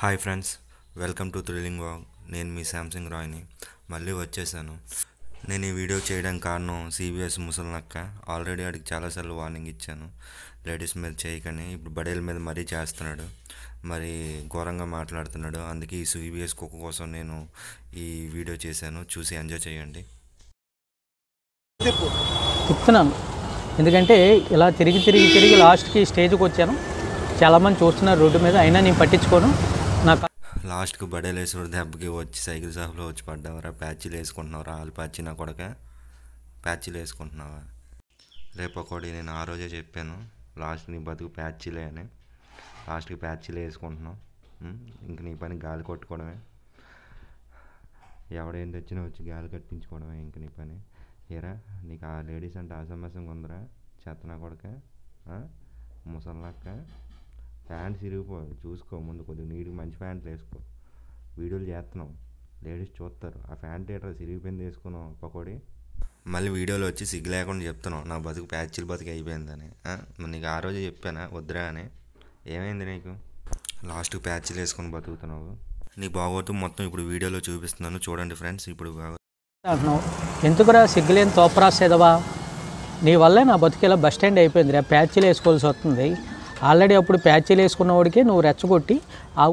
hi friends welcome to thrilling vlog నేను మీ Samsung రాయ్ని మళ్ళీ వచ్చేసాను నేను ఈ వీడియో చేయడానికి కారణం సిబిఎస్ ముసలినక్క ఆల్రెడీ వాడికి చాలాసార్లు వార్నింగ్ ఇచ్చాను లేడీస్ మీద చేయకని ఇప్పుడు బడేల మీద మరీ చేస్తున్నాడు మరి ఘోరంగా మాట్లాడుతున్నాడు అందుకే ఈ సిబిఎస్ కుక్క కోసం నేను ఈ వీడియో చేశాను చూసి ఎంజాయ్ చేయండి చెప్తున్నాను ఎందుకంటే ఇలా తిరిగి తిరిగి తిరిగి లాస్ట్కి స్టేజ్కి వచ్చాను చాలామంది చూస్తున్నారు రోడ్డు మీద అయినా నేను పట్టించుకోను నాకు లాస్ట్కు బడేలేసిన దెబ్బకి వచ్చి సైకిల్ షాప్లో వచ్చి పడ్డావరా ప్యాచీలు వేసుకుంటున్నావురా రాలు ప్యాచీ నా కొడక ప్యాచీలు వేసుకుంటున్నావా రేపు ఒకటి నేను ఆ రోజే చెప్పాను లాస్ట్ నీ బతుకు ప్యాచీలే అని లాస్ట్కి ప్యాచీలు వేసుకుంటున్నావు ఇంక నీ పని గాలి కొట్టుకోవడమే ఎవడేం తెచ్చినా వచ్చి గాలి కట్టించుకోవడమే ఇంక నీ పని ఏరా నీకు ఆ లేడీస్ అంటే ఆసమసంగా ఉందిరా చెత్తన నా కొడక ముసలక్క ప్యాంట్స్ ఇరిగిపో చూసుకో ముందు కొద్దిగా నీట్గా మంచి ప్యాంట్లు వేసుకో వీడియోలు చేస్తున్నాం లేడీస్ చూస్తారు ఆ ప్యాంట్ ఏట్రా సిరిగిపోయింది వేసుకున్నాం పకోడి మళ్ళీ వీడియోలో వచ్చి సిగ్గు లేకుండా చెప్తున్నావు నా బతుకు ప్యాచిల్ బతుకు అయిపోయిందని నీకు ఆ రోజే చెప్పానా వద్దురా అని ఏమైంది నీకు లాస్ట్కి ప్యాచ్లు వేసుకొని బతుకుతున్నావు నీ బాగోతు మొత్తం ఇప్పుడు వీడియోలో చూపిస్తున్నాను చూడండి ఫ్రెండ్స్ ఇప్పుడు అంటున్నావు ఎందుకురా సిగ్గులేని రాసేదవా నీ వల్లే నా బతికేలా బస్ స్టాండ్ అయిపోయింది రా ప్యాచీలు వేసుకోవాల్సి వస్తుంది ఆల్రెడీ అప్పుడు ప్యాచీలు వేసుకున్న వాడికి నువ్వు రెచ్చగొట్టి ఆ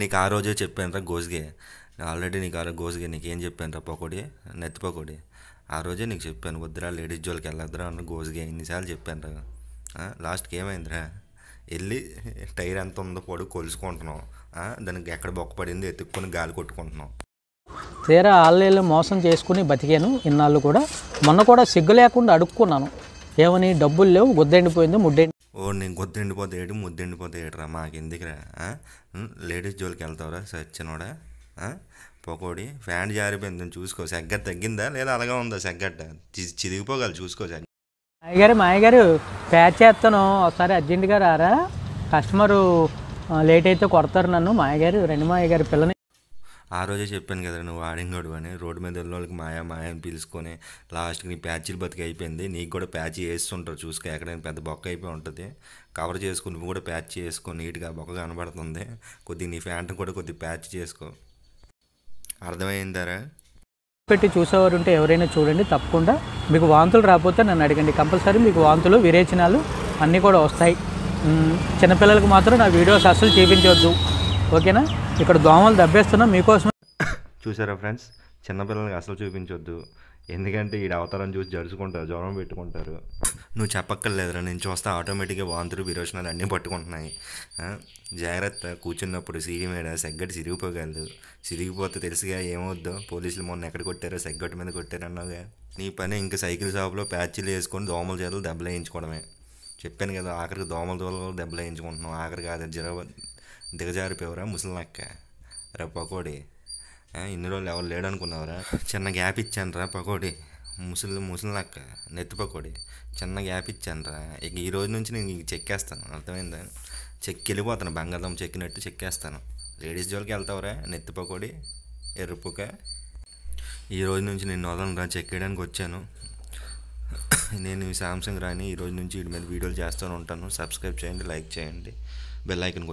నీకు ఆ రోజే చెప్పాను రా గోజ్గే ఆల్రెడీ నీకు ఆ గోజ్గే నీకు ఏం చెప్పాను రా పకోడి నెత్తి పకోడి ఆ రోజే నీకు చెప్పాను వద్దురా లేడీస్ జోలికి వెళ్ళొద్దురా అన్న గోజ్గే ఇన్నిసార్లు చెప్పాను రా లాస్ట్కి ఏమైందిరా వెళ్ళి టైర్ ఎంత ఉందో పొడి కొలుసుకుంటున్నాం దానికి ఎక్కడ బొక్క పడింది ఎత్తుక్కొని గాలి కొట్టుకుంటున్నాం తీరా ఆన్లైన్లో మోసం చేసుకుని బతికాను ఇన్నాళ్ళు కూడా మొన్న కూడా సిగ్గు లేకుండా అడుక్కున్నాను ఏమని డబ్బులు లేవు గుద్దండిపోయింది ముద్దెండి ఓ నేను గుద్దెండిపోతే ఏడు ముద్దెండిపోతే ఏడురా మాకు ఎందుకురా లేడీస్ జోలికి వెళ్తావురా సచ్చినోడా పొకోడి ఫ్యాన్ జారిపోయింది చూసుకో సెగ్గట్ తగ్గిందా లేదా అలాగే ఉందా సెగ్గట్ట చిదిగిపోగల చూసుకో సెగ్గ మాయగారు మాయగారు ప్యాచ్ చేస్తాను ఒకసారి అర్జెంటుగా రారా కస్టమరు లేట్ అయితే కొడతారు నన్ను మాయగారు రెండు మాయగారు పిల్లని ఆ రోజే చెప్పాను కదా నువ్వు ఆడింగోడు అని రోడ్డు మీద వాళ్ళకి మాయా మాయా అని పిలుచుకొని లాస్ట్కి నీ ప్యాచీలు బతికి అయిపోయింది నీకు కూడా ప్యాచ్ చేస్తుంటారు చూసుకో ఎక్కడైనా పెద్ద బొక్క అయిపోయి ఉంటుంది కవర్ చేసుకుని నువ్వు కూడా ప్యాచ్ చేసుకో నీట్గా బొక్క కనబడుతుంది కొద్దిగా నీ ఫ్యాంట్ కూడా కొద్దిగా ప్యాచ్ చేసుకో అర్థమైందారా పెట్టి చూసేవారు ఉంటే ఎవరైనా చూడండి తప్పకుండా మీకు వాంతులు రాకపోతే నన్ను అడగండి కంపల్సరీ మీకు వాంతులు విరేచనాలు అన్నీ కూడా వస్తాయి చిన్నపిల్లలకు మాత్రం నా వీడియోస్ అస్సలు చూపించవద్దు ఓకేనా ఇక్కడ దోమలు దెబ్బేస్తున్నా మీకోసం చూసారా ఫ్రెండ్స్ చిన్నపిల్లలకి అసలు చూపించొద్దు ఎందుకంటే ఈ అవతారం చూసి జరుచుకుంటారు జ్వరం పెట్టుకుంటారు నువ్వు చెప్పక్కర్లేదురా నేను చూస్తే ఆటోమేటిక్గా వాంతులు విరోచనాలు అన్నీ పట్టుకుంటున్నాయి జాగ్రత్త కూర్చున్నప్పుడు సిరి మీద సెగ్గటి సిరిగిపోగలదు సిరిగిపోతే తెలుసుగా ఏమవుద్దో పోలీసులు మొన్న ఎక్కడ కొట్టారో సెగ్గట్టు మీద కొట్టారన్నావుగా నీ పని ఇంకా సైకిల్ షాప్లో ప్యాచ్లు వేసుకొని దోమల చేతులు దెబ్బలు వేయించుకోవడమే చెప్పాను కదా ఆఖరికి దోమల దోమలు దెబ్బలు వేయించుకుంటున్నాం ఆఖరికి అది జ్వరం పేవరా ముసలినక్క రా పకోడి ఇన్ని రోజులు ఎవరు లేడనుకున్నావరా చిన్న గ్యాప్ ఇచ్చాను రా పకోడి ముసలి ముసలినక్క నెత్తి పకోడి చిన్న గ్యాప్ ఇచ్చాను రా ఇక ఈ రోజు నుంచి నేను నీకు చెక్కేస్తాను అర్థమైందా చెక్కి వెళ్ళిపోతాను బంగాళదుంప చెక్కినట్టు చెక్కేస్తాను లేడీస్ జోలికి వెళ్తావురా నెత్తి పకోడి ఎరుపుక ఈ రోజు నుంచి నేను వదలను రా చెక్కేయడానికి వచ్చాను నేను సామ్సంగ్ రాని ఈ రోజు నుంచి వీటి మీద వీడియోలు చేస్తూనే ఉంటాను సబ్స్క్రైబ్ చేయండి లైక్ చేయండి బెల్ ఐకన్